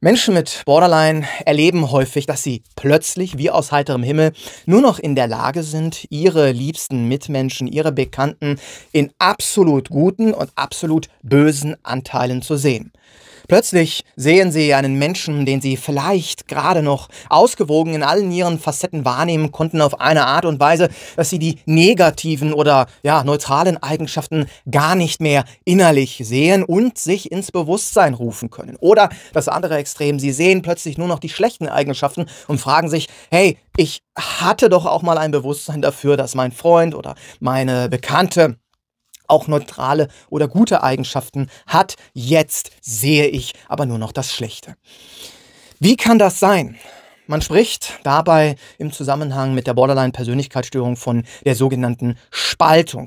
Menschen mit Borderline erleben häufig, dass sie plötzlich wie aus heiterem Himmel nur noch in der Lage sind, ihre liebsten Mitmenschen, ihre Bekannten in absolut guten und absolut bösen Anteilen zu sehen. Plötzlich sehen sie einen Menschen, den sie vielleicht gerade noch ausgewogen in allen ihren Facetten wahrnehmen konnten, auf eine Art und Weise, dass sie die negativen oder ja, neutralen Eigenschaften gar nicht mehr innerlich sehen und sich ins Bewusstsein rufen können. Oder das andere Extrem, sie sehen plötzlich nur noch die schlechten Eigenschaften und fragen sich, hey, ich hatte doch auch mal ein Bewusstsein dafür, dass mein Freund oder meine Bekannte auch neutrale oder gute Eigenschaften hat. Jetzt sehe ich aber nur noch das Schlechte. Wie kann das sein? Man spricht dabei im Zusammenhang mit der Borderline-Persönlichkeitsstörung von der sogenannten Spaltung.